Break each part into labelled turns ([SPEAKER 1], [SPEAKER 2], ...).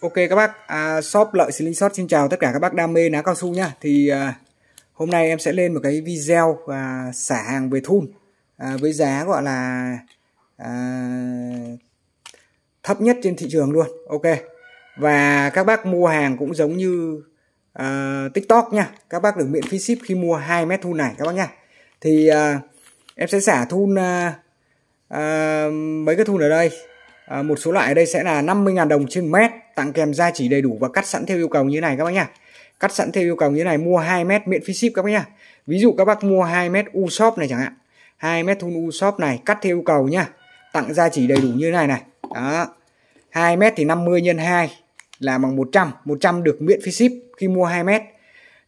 [SPEAKER 1] Ok các bác, à, shop lợi Slingshot xin chào tất cả các bác đam mê ná cao su nhá. Thì à, hôm nay em sẽ lên một cái video và xả hàng về thun à, với giá gọi là à, thấp nhất trên thị trường luôn. Ok. Và các bác mua hàng cũng giống như à, TikTok nha. Các bác được miễn phí ship khi mua 2 mét thun này các bác nhá. Thì à, em sẽ xả thun à, à, mấy cái thun ở đây à, một số loại ở đây sẽ là 50.000 đồng trên mét tặng kèm gia chỉ đầy đủ và cắt sẵn theo yêu cầu như này các bác nhá cắt sẵn theo yêu cầu như này mua 2 mét miễn phí ship các bác nhá ví dụ các bác mua 2 mét u shop này chẳng hạn 2 mét thun u shop này cắt theo yêu cầu nhá tặng gia chỉ đầy đủ như này này đó 2 mét thì 50 nhân 2 là bằng 100 100 được miễn phí ship khi mua 2 mét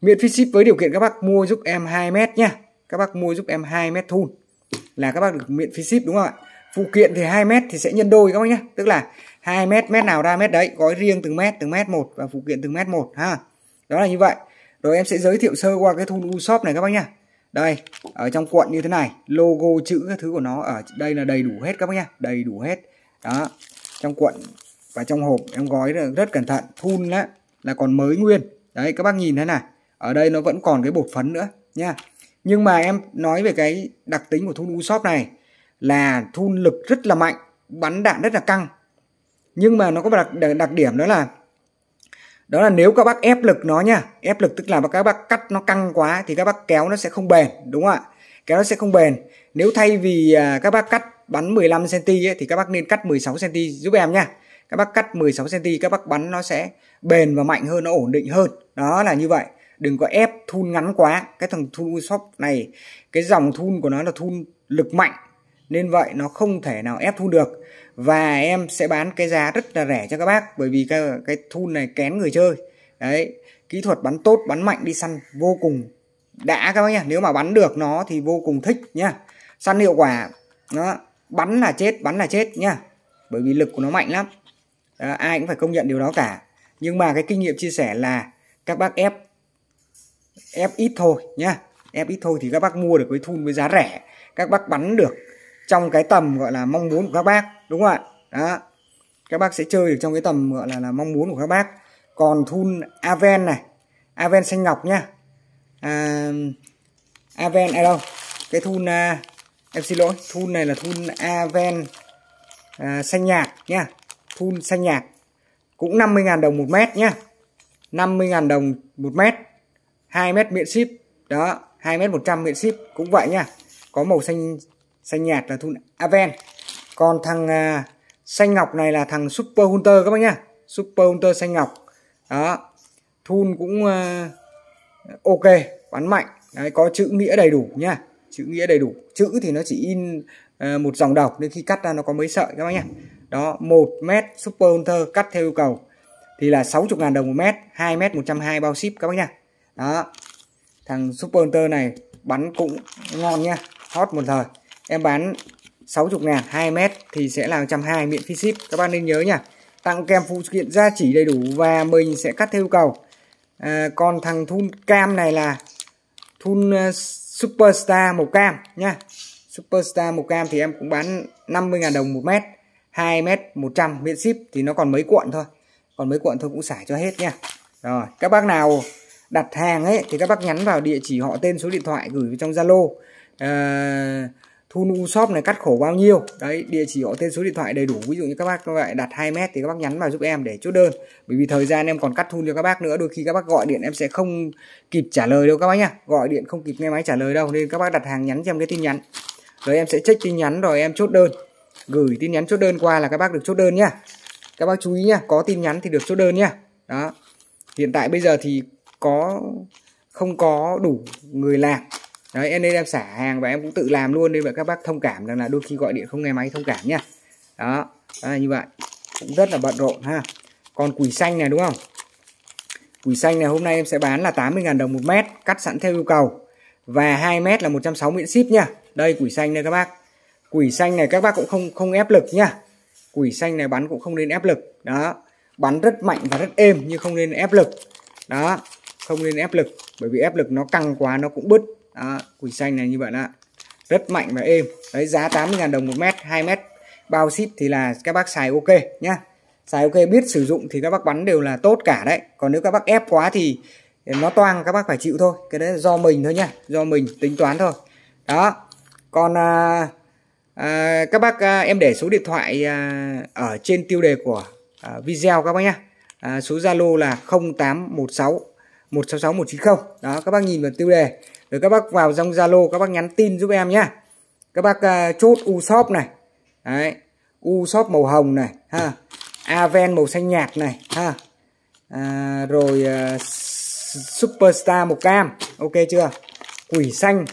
[SPEAKER 1] miễn phí ship với điều kiện các bác mua giúp em 2 mét nhá các bác mua giúp em 2 mét thun là các bác được miễn phí ship đúng không ạ phụ kiện thì 2 mét thì sẽ nhân đôi các bác nhé tức là 2 mét mét nào ra mét đấy gói riêng từng mét từng mét một và phụ kiện từng mét một ha đó là như vậy rồi em sẽ giới thiệu sơ qua cái thun u Usopp này các bác nhá đây ở trong cuộn như thế này logo chữ các thứ của nó ở đây là đầy đủ hết các bác nhá đầy đủ hết đó trong cuộn và trong hộp em gói rất cẩn thận thun á là còn mới nguyên đấy các bác nhìn thế này ở đây nó vẫn còn cái bột phấn nữa nha nhưng mà em nói về cái đặc tính của thun u Usopp này là thu lực rất là mạnh bắn đạn rất là căng nhưng mà nó có đặc, đặc điểm đó là đó là nếu các bác ép lực nó nha ép lực tức là các bác cắt nó căng quá thì các bác kéo nó sẽ không bền đúng không ạ kéo nó sẽ không bền nếu thay vì à, các bác cắt bắn 15 cm thì các bác nên cắt 16 cm giúp em nha các bác cắt 16 cm các bác bắn nó sẽ bền và mạnh hơn nó ổn định hơn đó là như vậy đừng có ép thun ngắn quá cái thằng thu shop này cái dòng thun của nó là thun lực mạnh nên vậy nó không thể nào ép thu được và em sẽ bán cái giá rất là rẻ cho các bác bởi vì cái cái thun này kén người chơi đấy kỹ thuật bắn tốt bắn mạnh đi săn vô cùng đã các bác nhá nếu mà bắn được nó thì vô cùng thích nhá săn hiệu quả nó bắn là chết bắn là chết nhá bởi vì lực của nó mạnh lắm à, ai cũng phải công nhận điều đó cả nhưng mà cái kinh nghiệm chia sẻ là các bác ép ép ít thôi nhá ép ít thôi thì các bác mua được cái thun với giá rẻ các bác bắn được trong cái tầm gọi là mong muốn của các bác đúng không ạ đó các bác sẽ chơi được trong cái tầm gọi là, là mong muốn của các bác còn thun aven này aven xanh ngọc nhá à, aven ở đâu cái thun à, em xin lỗi thun này là thun aven à, xanh nhạt nhá thun xanh nhạt cũng 50.000 đồng một mét nhá 50.000 đồng một mét 2 mét miễn ship đó 2 mét 100 miễn ship cũng vậy nhá có màu xanh xanh nhạt là thun Aven à, còn thằng à, xanh ngọc này là thằng Super Hunter các bác nhá Super Hunter xanh ngọc đó thun cũng à, ok bắn mạnh đấy có chữ nghĩa đầy đủ nhá chữ nghĩa đầy đủ chữ thì nó chỉ in à, một dòng đọc nên khi cắt ra nó có mấy sợi các bác nhá đó một mét Super Hunter cắt theo yêu cầu thì là 60 ngàn đồng một mét 2 mét 120 bao ship các bác nhá đó thằng Super Hunter này bắn cũng ngon nhá, hot một thời em bán 60 ngàn 2 mét thì sẽ là 120 miễn phí ship các bạn nên nhớ nha tặng kèm phụ kiện gia chỉ đầy đủ và mình sẽ cắt theo yêu cầu à, còn thằng thun cam này là thun à, superstar màu cam nha superstar màu cam thì em cũng bán 50 ngàn đồng một mét 2 mét 100 miễn ship thì nó còn mấy cuộn thôi còn mấy cuộn thôi cũng xả cho hết nha rồi các bác nào đặt hàng ấy thì các bác nhắn vào địa chỉ họ tên số điện thoại gửi trong Zalo uh, thu nu shop này cắt khổ bao nhiêu đấy địa chỉ họ tên số điện thoại đầy đủ ví dụ như các bác các bạn đặt 2 mét thì các bác nhắn vào giúp em để chốt đơn bởi vì thời gian em còn cắt thu cho các bác nữa đôi khi các bác gọi điện em sẽ không kịp trả lời đâu các bác nhá gọi điện không kịp nghe máy trả lời đâu nên các bác đặt hàng nhắn cho em cái tin nhắn rồi em sẽ check tin nhắn rồi em chốt đơn gửi tin nhắn chốt đơn qua là các bác được chốt đơn nhá các bác chú ý nhá có tin nhắn thì được chốt đơn nhá đó hiện tại bây giờ thì có không có đủ người làm đấy em nên em xả hàng và em cũng tự làm luôn đi vậy các bác thông cảm rằng là đôi khi gọi điện không nghe máy thông cảm nhá đó, đó như vậy cũng rất là bận rộn ha còn quỳ xanh này đúng không quỳ xanh này hôm nay em sẽ bán là 80.000 đồng một mét cắt sẵn theo yêu cầu và 2 mét là 160 miễn ship nhá đây quỳ xanh đây các bác quỳ xanh này các bác cũng không không ép lực nhá quỳ xanh này bắn cũng không nên ép lực đó bắn rất mạnh và rất êm nhưng không nên ép lực đó không nên ép lực bởi vì ép lực nó căng quá nó cũng bứt đó, quỳnh xanh này như vậy đó rất mạnh và êm đấy giá 80.000 đồng một mét 2 mét bao ship thì là các bác xài ok nhá xài ok biết sử dụng thì các bác bắn đều là tốt cả đấy còn nếu các bác ép quá thì nó toang các bác phải chịu thôi cái đấy là do mình thôi nhá do mình tính toán thôi đó còn à, à, các bác à, em để số điện thoại à, ở trên tiêu đề của à, video các bác nhá à, số zalo là 0816 166 190 đó các bác nhìn vào tiêu đề rồi các bác vào trong Zalo các bác nhắn tin giúp em nhé các bác uh, chốt u shop này đấy u shop màu hồng này ha aven màu xanh nhạt này ha à, rồi uh, superstar màu cam ok chưa quỷ xanh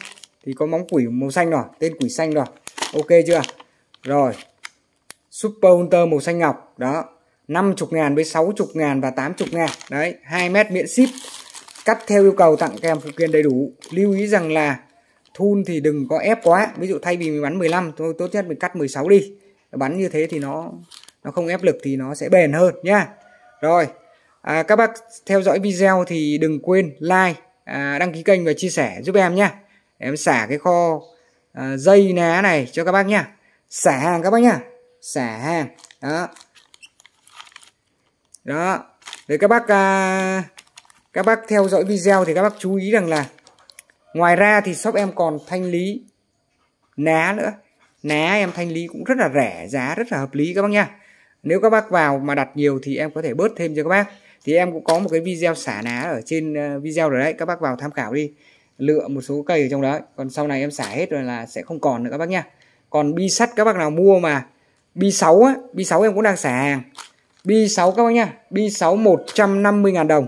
[SPEAKER 1] thì có móng quỷ màu xanh rồi tên quỷ xanh rồi ok chưa rồi super hunter màu xanh ngọc đó 50 ngàn với 60 ngàn và 80 ngàn đấy 2 mét miễn ship cắt theo yêu cầu tặng kèm phụ kiện đầy đủ lưu ý rằng là thun thì đừng có ép quá ví dụ thay vì mình bắn 15 tôi tốt nhất mình cắt 16 đi bắn như thế thì nó nó không ép lực thì nó sẽ bền hơn nhá rồi à, các bác theo dõi video thì đừng quên like à, đăng ký kênh và chia sẻ giúp em nhá em xả cái kho à, dây ná này cho các bác nhá xả hàng các bác nhá xả hàng đó đó để các bác à, các bác theo dõi video thì các bác chú ý rằng là ngoài ra thì shop em còn thanh lý ná nữa ná em thanh lý cũng rất là rẻ giá rất là hợp lý các bác nha nếu các bác vào mà đặt nhiều thì em có thể bớt thêm cho các bác thì em cũng có một cái video xả ná ở trên ờ, video rồi đấy các bác vào tham khảo đi lựa một số cây ở trong đó còn sau này em xả hết rồi là sẽ không còn nữa các bác nha còn bi sắt các bác nào mua mà bi 6 á bi 6 em cũng đang xả hàng bi 6 các bác nha bi 6 150 000 đồng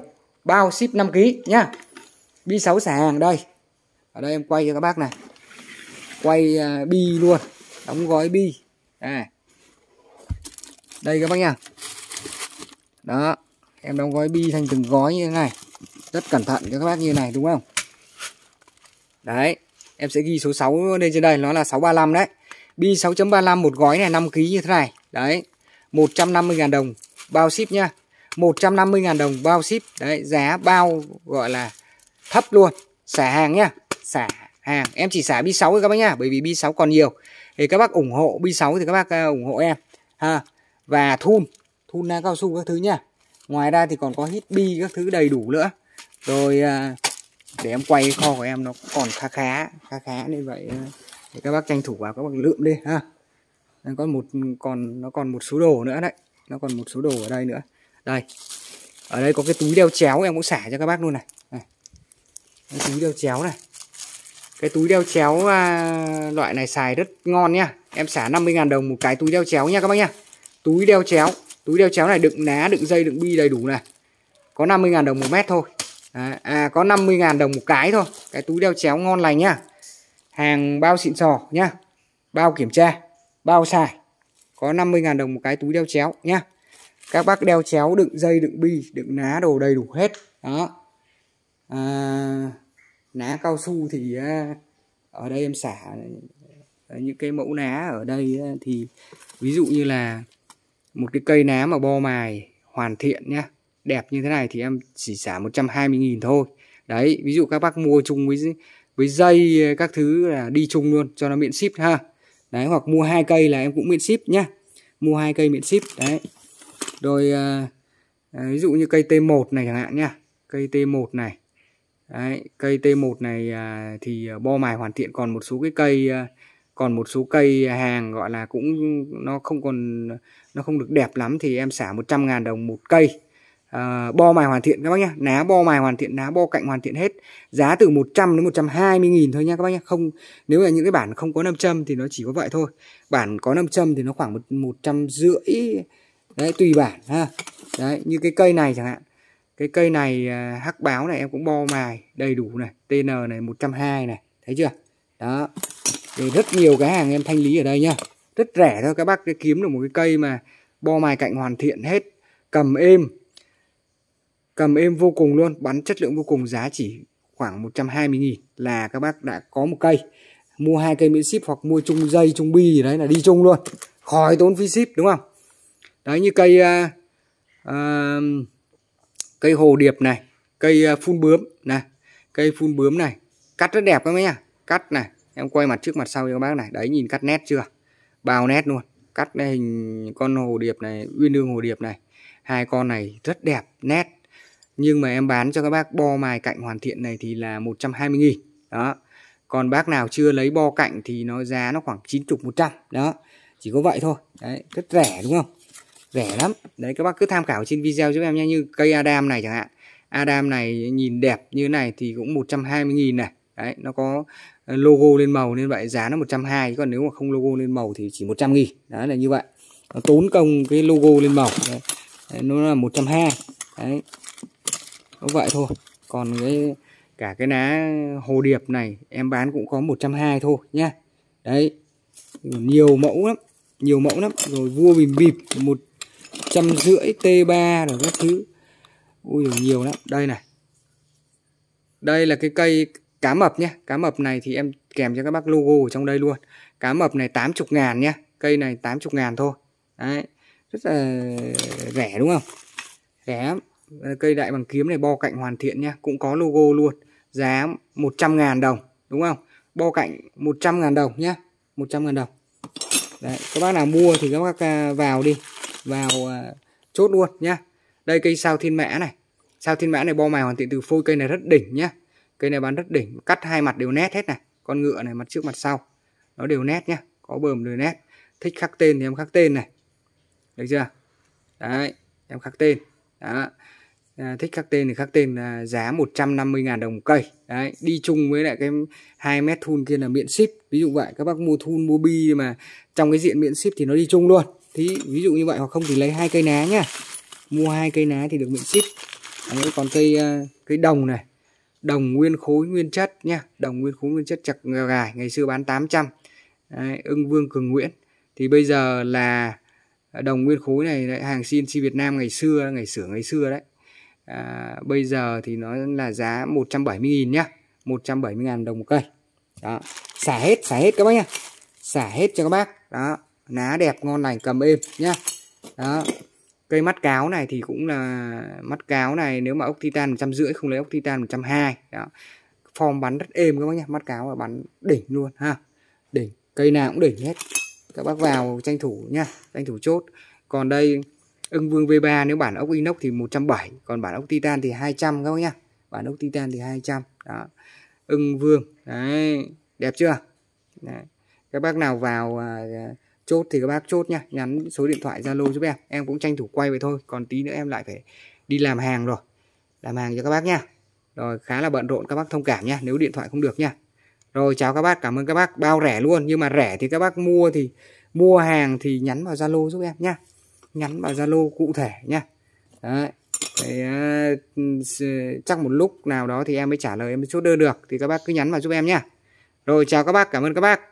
[SPEAKER 1] bao ship 5 kg nhá bi 6 xả hàng đây ở đây em quay cho các bác này quay uh, bi luôn đóng gói bi đây, à. đây các bác nha đó em đóng gói bi thành từng gói như thế này rất cẩn thận cho các bác như này đúng không đấy em sẽ ghi số 6 lên trên đây nó là 635 đấy bi 6.35 một gói này 5 kg như thế này đấy 150.000 đồng bao ship nhá 150.000 đồng bao ship đấy giá bao gọi là thấp luôn xả hàng nhá xả hàng em chỉ xả bi 6 thôi các bác nhá bởi vì bi 6 còn nhiều thì các bác ủng hộ bi 6 thì các bác à, ủng hộ em ha và thun thun na cao su các thứ nhá ngoài ra thì còn có hít bi các thứ đầy đủ nữa rồi à, để em quay kho của em nó còn khá khá khá khá nên vậy à, để các bác tranh thủ vào các bác lượm đi ha còn một còn nó còn một số đồ nữa đấy nó còn một số đồ ở đây nữa đây ở đây có cái túi đeo chéo em cũng xả cho các bác luôn này, này. Cái túi đeo chéo này cái túi đeo chéo à, loại này xài rất ngon nha em xả 50.000 đồng một cái túi đeo chéo nha các bác nha túi đeo chéo túi đeo chéo này đựng ná đựng dây đựng bi đầy đủ này có 50.000 đồng một mét thôi à, à có 50.000 đồng một cái thôi cái túi đeo chéo ngon lành nhá hàng bao xịn sò nhá bao kiểm tra bao xài có 50.000 đồng một cái túi đeo chéo nhá các bác đeo chéo đựng dây đựng bi đựng ná đồ đầy đủ hết đó à, ná cao su thì à, ở đây em xả những cái mẫu ná ở đây thì ví dụ như là một cái cây ná mà bo mài hoàn thiện nhá đẹp như thế này thì em chỉ xả 120.000 thôi đấy ví dụ các bác mua chung với với dây các thứ là đi chung luôn cho nó miễn ship ha đấy hoặc mua hai cây là em cũng miễn ship nhá mua hai cây miễn ship đấy rồi à, à, ví dụ như cây T1 này chẳng hạn nhá cây T1 này Đấy, cây T1 này à, thì à, bo mài hoàn thiện còn một số cái cây à, còn một số cây hàng gọi là cũng nó không còn nó không được đẹp lắm thì em xả 100 ngàn đồng một cây à, bo mài hoàn thiện các bác nhá ná bo mài hoàn thiện ná bo cạnh hoàn thiện hết giá từ 100 đến 120 nghìn thôi nha các bác nhá không nếu là những cái bản không có nam châm thì nó chỉ có vậy thôi bản có nam châm thì nó khoảng một một trăm rưỡi đấy tùy bản ha đấy như cái cây này chẳng hạn cái cây này à, hắc báo này em cũng bo mài đầy đủ này tn này một trăm hai này thấy chưa đó thì rất nhiều cái hàng em thanh lý ở đây nhá rất rẻ thôi các bác kiếm được một cái cây mà bo mài cạnh hoàn thiện hết cầm êm cầm êm vô cùng luôn bắn chất lượng vô cùng giá chỉ khoảng 120 nghìn là các bác đã có một cây mua hai cây miễn ship hoặc mua chung dây chung bi gì đấy là đi chung luôn khỏi tốn phí ship đúng không đấy như cây à, à, cây hồ điệp này cây à, phun bướm này cây phun bướm này cắt rất đẹp các bác nhá cắt này em quay mặt trước mặt sau cho các bác này đấy nhìn cắt nét chưa bao nét luôn cắt này, hình con hồ điệp này uyên ương hồ điệp này hai con này rất đẹp nét nhưng mà em bán cho các bác bo mài cạnh hoàn thiện này thì là 120 nghìn đó còn bác nào chưa lấy bo cạnh thì nó giá nó khoảng 90 100 đó chỉ có vậy thôi đấy rất rẻ đúng không rẻ lắm đấy các bác cứ tham khảo trên video giúp em nhé như cây Adam này chẳng hạn Adam này nhìn đẹp như này thì cũng 120.000 này đấy nó có ờ, logo lên màu nên vậy giá nó 120 còn nếu mà không logo lên màu thì chỉ 100 nghìn đó là như vậy nó tốn công cái logo lên màu đấy. Đấy, nó là 120 đấy nó vậy thôi còn cái cả cái ná hồ điệp này em bán cũng có 120 thôi nhá đấy nhiều mẫu lắm nhiều mẫu lắm rồi vua bìm bịp một trăm rưỡi T3 là các thứ ui nhiều lắm đây này đây là cái cây cá mập nhé cá mập này thì em kèm cho các bác logo ở trong đây luôn cá mập này 80 ngàn nhé cây này 80 ngàn thôi đấy rất là rẻ đúng không rẻ cây đại bằng kiếm này bo cạnh hoàn thiện nhé cũng có logo luôn giá 100 ngàn đồng đúng không bo cạnh 100 ngàn đồng nhé 100 ngàn đồng đấy các bác nào mua thì các bác à, vào đi vào à, chốt luôn nhá đây cây sao thiên mã này sao thiên mã này bo mài hoàn thiện từ phôi cây này rất đỉnh nhá cây này bán rất đỉnh cắt hai mặt đều nét hết này con ngựa này mặt trước mặt sau nó đều nét nhá có bờm đều nét thích khắc tên thì em khắc tên này được chưa đấy em khắc tên đó à, thích khắc tên thì khắc tên là giá 150.000 đồng cây đấy đi chung với lại cái 2 mét thun kia là miễn ship ví dụ vậy các bác mua thun mua bi mà trong cái diện miễn ship thì nó đi chung luôn thì ví dụ như vậy hoặc không thì lấy hai cây ná nhá mua hai cây ná thì được miễn ship Đấy, còn cây à, cây đồng này đồng nguyên khối nguyên chất nhá đồng nguyên khối nguyên chất chặt gài ngày xưa bán 800 Đấy, ưng vương cường nguyễn thì bây giờ là đồng nguyên khối này đấy, hàng CNC Việt Nam ngày xưa ngày xưa ngày xưa đấy à, bây giờ thì nó là giá 170.000 nhá 170.000 đồng một cây đó xả hết xả hết các bác nhá xả hết cho các bác đó lá đẹp ngon lành cầm êm nhá đó cây mắt cáo này thì cũng là mắt cáo này nếu mà ốc titan một trăm rưỡi không lấy ốc titan một trăm hai đó form bắn rất êm các bác nhá mắt cáo là bắn đỉnh luôn ha đỉnh cây nào cũng đỉnh hết các bác vào tranh thủ nhá tranh thủ chốt còn đây ưng vương V3 nếu bản ốc inox thì 170 còn bản ốc titan thì 200 các bác nhá bản ốc titan thì 200 đó ưng vương đấy đẹp chưa đấy. các bác nào vào uh, chốt thì các bác chốt nha nhắn số điện thoại zalo giúp em em cũng tranh thủ quay về thôi còn tí nữa em lại phải đi làm hàng rồi làm hàng cho các bác nha rồi khá là bận rộn các bác thông cảm nha nếu điện thoại không được nha rồi chào các bác cảm ơn các bác bao rẻ luôn nhưng mà rẻ thì các bác mua thì mua hàng thì nhắn vào zalo giúp em nha nhắn vào zalo cụ thể nha đấy thì, uh, chắc một lúc nào đó thì em mới trả lời em mới chốt đơn được thì các bác cứ nhắn vào giúp em nha rồi chào các bác cảm ơn các bác